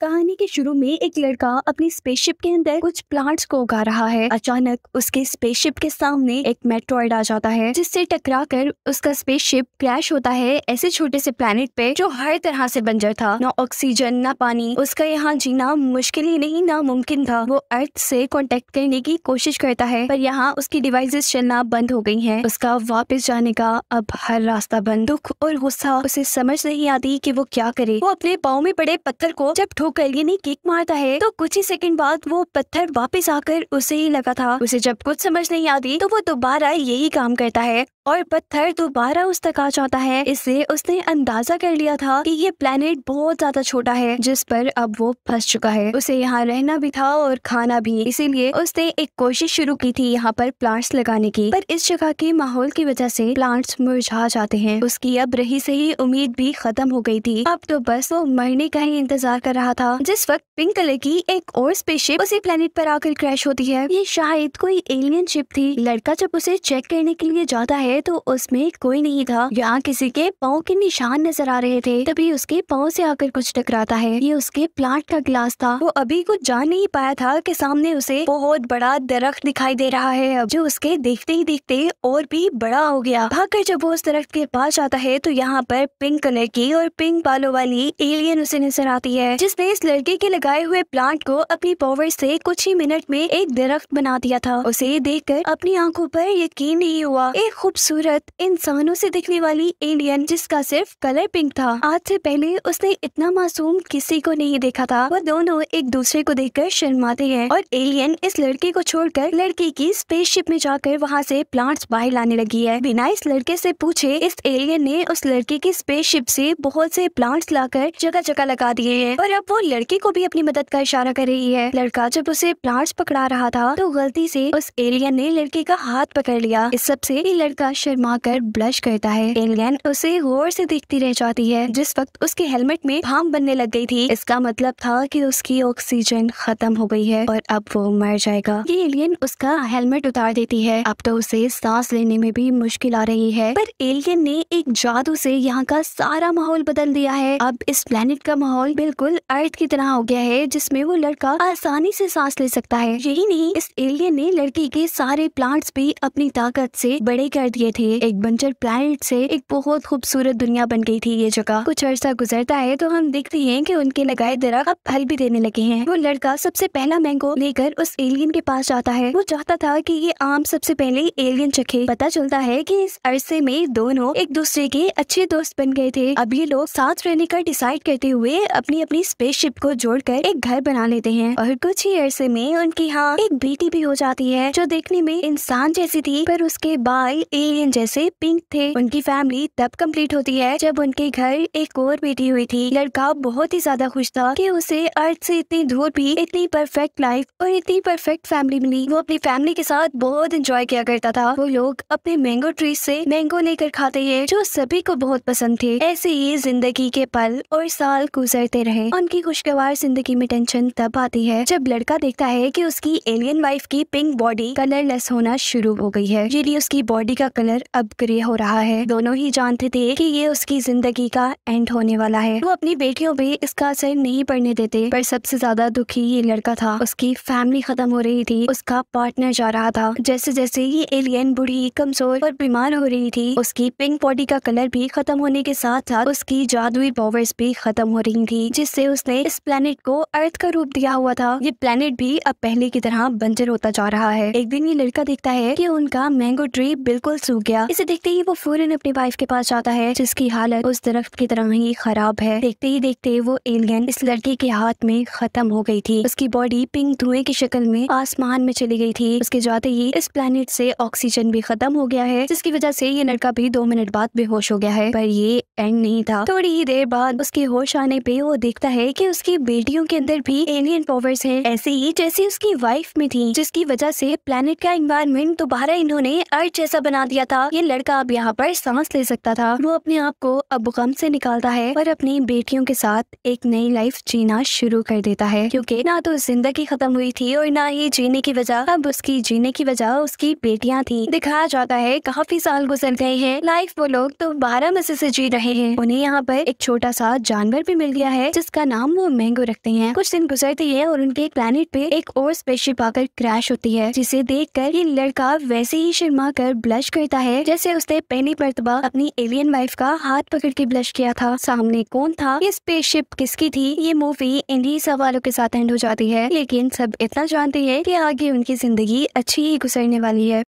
कहानी के शुरू में एक लड़का अपनी स्पेसशिप के अंदर कुछ प्लांट्स को उगा रहा है अचानक उसके स्पेसशिप के सामने एक मेट्रॉइड आ जाता है जिससे टकराकर उसका स्पेसशिप क्रैश होता है ऐसे छोटे से प्लेनेट पे जो हर तरह से बंजर था ना ऑक्सीजन ना पानी उसका यहाँ जीना मुश्किल ही नहीं नामुमकिन था वो अर्थ से कॉन्टेक्ट करने की कोशिश करता है पर यहाँ उसकी डिवाइसेस चलना बंद हो गई है उसका वापिस जाने का अब हर रास्ता बंद दुख और गुस्सा उसे समझ नहीं आती की वो क्या करे वो अपने पाओ में पड़े पत्थर को जब वो कलगिनी किक मारता है तो कुछ ही सेकंड बाद वो पत्थर वापस आकर उसे ही लगा था उसे जब कुछ समझ नहीं आती तो वो दोबारा यही काम करता है और पत्थर दोबारा उस तक आ जाता है इससे उसने अंदाजा कर लिया था कि ये प्लेनेट बहुत ज्यादा छोटा है जिस पर अब वो फंस चुका है उसे यहाँ रहना भी था और खाना भी इसीलिए उसने एक कोशिश शुरू की थी यहाँ पर प्लांट्स लगाने की पर इस जगह के माहौल की वजह से प्लांट्स मुरझा जाते हैं उसकी अब रही सही उम्मीद भी खत्म हो गई थी अब तो बस वो मरने का ही इंतजार कर रहा था जिस वक्त पिंक कलर की एक और स्पेसशिप उसी प्लेनेट पर आकर क्रैश होती है ये शायद कोई एलियन शिप थी लड़का जब उसे चेक करने के लिए जाता है गए तो उसमें कोई नहीं था यहाँ किसी के पाओ के निशान नजर आ रहे थे तभी उसके पाओ से आकर कुछ टकराता है ये उसके प्लांट का ग्लास था वो अभी कुछ जान नहीं पाया था कि सामने उसे बहुत बड़ा दरख्त दिखाई दे रहा है जो उसके देखते ही देखते और भी बड़ा हो गया भागकर जब वो उस दरख्त के पास आता है तो यहाँ पर पिंक कलर की और पिंक बालों वाली एलियन उसे नजर आती है जिसने इस लड़के के लगाए हुए प्लांट को अपनी पावर से कुछ ही मिनट में एक दरख्त बना दिया था उसे देखकर अपनी आंखों पर यकीन नहीं हुआ एक खूबसूरत खूबसूरत इंसानों से दिखने वाली एलियन जिसका सिर्फ कलर पिंक था आज से पहले उसने इतना मासूम किसी को नहीं देखा था वह दोनों एक दूसरे को देखकर शर्माते हैं और एलियन इस लड़के को छोड़कर लड़की की स्पेसशिप में जाकर वहाँ से प्लांट्स बाहर लाने लगी है बिना इस लड़के से पूछे इस एलियन ने उस लड़के की स्पेसशिप से बहुत से प्लांट्स लाकर जगह जगह लगा दिए है और अब वो लड़के को भी अपनी मदद का इशारा कर रही है लड़का जब उसे प्लांट्स पकड़ा रहा था तो गलती से उस एलियन ने लड़के का हाथ पकड़ लिया इस सबसे लड़का शर्मा कर ब्लश करता है एलियन उसे गौर से देखती रह जाती है जिस वक्त उसके हेलमेट में भाम बनने लग गई थी इसका मतलब था कि उसकी ऑक्सीजन खत्म हो गई है और अब वो मर जाएगा ये एलियन उसका हेलमेट उतार देती है अब तो उसे सांस लेने में भी मुश्किल आ रही है पर एलियन ने एक जादू से यहाँ का सारा माहौल बदल दिया है अब इस प्लेनेट का माहौल बिल्कुल अर्थ की तरह हो गया है जिसमे वो लड़का आसानी से सांस ले सकता है यही नहीं इस एलियन ने लड़की के सारे प्लांट्स भी अपनी ताकत से बड़े कर ये थे एक बंजर प्लैनेट से एक बहुत खूबसूरत दुनिया बन गई थी ये जगह कुछ अर्सा गुजरता है तो हम देखते हैं कि उनके लगाए दरख्त अब फल भी देने लगे हैं वो लड़का सबसे पहला मैंगो लेकर उस एलियन के पास जाता है वो चाहता था की ये आम सबसे पहले एलियन चखे पता चलता है की इस अरसे में दोनों एक दूसरे के अच्छे दोस्त बन गए थे अब ये लोग साथ रहने का डिसाइड करते हुए अपनी अपनी स्पेसशिप को जोड़कर एक घर बना लेते हैं और कुछ ही अरसे में उनके यहाँ एक बेटी भी हो जाती है जो देखने में इंसान जैसी थी पर उसके बाल एलियन जैसे पिंक थे उनकी फैमिली तब कंप्लीट होती है जब उनके घर एक और बेटी हुई थी लड़का बहुत ही ज्यादा खुश था कि उसे अर्थ से इतनी दूर भी इतनी परफेक्ट लाइफ और इतनी परफेक्ट फैमिली मिली वो अपनी फैमिली के साथ बहुत इंजॉय किया करता था वो लोग अपने मैंगो ट्री से मैंगो लेकर खाते है जो सभी को बहुत पसंद थे ऐसे ही जिंदगी के पल और साल गुजरते रहे उनकी खुशगवार जिंदगी में टेंशन तब आती है जब लड़का देखता है की उसकी एलियन वाइफ की पिंक बॉडी कलरलेस होना शुरू हो गई है ये उसकी बॉडी का कलर अब ग्रे हो रहा है दोनों ही जानते थे कि ये उसकी जिंदगी का एंड होने वाला है वो अपनी बेटियों पे इसका असर नहीं पड़ने देते पर सबसे ज्यादा दुखी ये लड़का था उसकी फैमिली खत्म हो रही थी उसका पार्टनर जा रहा था जैसे जैसे ये एलियन बुढ़ी कमजोर और बीमार हो रही थी उसकी पिंक बॉडी का कलर भी खत्म होने के साथ साथ उसकी जादुई पॉवर्स भी खत्म हो रही थी जिससे उसने इस प्लेनेट को अर्थ का रूप दिया हुआ था ये प्लेनेट भी अब पहले की तरह बंजर होता जा रहा है एक दिन ये लड़का देखता है कि उनका मैंगो ट्री बिल्कुल सूख गया इसे देखते ही वो फोरन अपनी वाइफ के पास जाता है जिसकी हालत उस दरख्त की तरह ही खराब है देखते ही देखते वो एलियन इस लड़की के हाथ में खत्म हो गई थी उसकी बॉडी पिंक धुएं की शक्ल में आसमान में चली गई थी उसके जाते ही इस प्लेनेट से ऑक्सीजन भी खत्म हो गया है जिसकी वजह से ये लड़का भी दो मिनट बाद बेहोश हो गया है पर ये एंड नहीं था थोड़ी ही देर बाद उसके होश आने पे वो देखता है की उसकी बेटियों के अंदर भी एलियन पॉवर्स है ऐसे ही जैसे उसकी वाइफ में थी जिसकी वजह से प्लेनेट का एनवायरमेंट दोबारा इन्होंने अर्थ जैसा बना दिया दिया था ये लड़का अब यहाँ पर सांस ले सकता था वो अपने आप को अब गम से निकालता है और अपनी बेटियों के साथ एक नई लाइफ जीना शुरू कर देता है क्योंकि ना तो जिंदगी खत्म हुई थी और ना ही जीने की वजह अब उसकी जीने की वजह उसकी बेटियाँ थी दिखाया जाता है काफी साल गुजर गए हैं लाइफ वो लोग तो बारह मजे से जी रहे हैं उन्हें यहाँ पर एक छोटा सा जानवर भी मिल गया है जिसका नाम वो मैंगो रखते हैं कुछ दिन गुजरते है और उनके प्लेनेट पे एक और स्पेशल पाकर क्रैश होती है जिसे देख कर ये लड़का वैसे ही शर्मा कर ब्लश कर बेटा है जैसे उसने पहली मरतबा अपनी एलियन वाइफ का हाथ पकड़ के ब्लश किया था सामने कौन था ये स्पेसशिप किसकी थी ये मूवी इन्हीं सवालों के साथ एंड हो जाती है लेकिन सब इतना जानते हैं कि आगे उनकी जिंदगी अच्छी ही गुजरने वाली है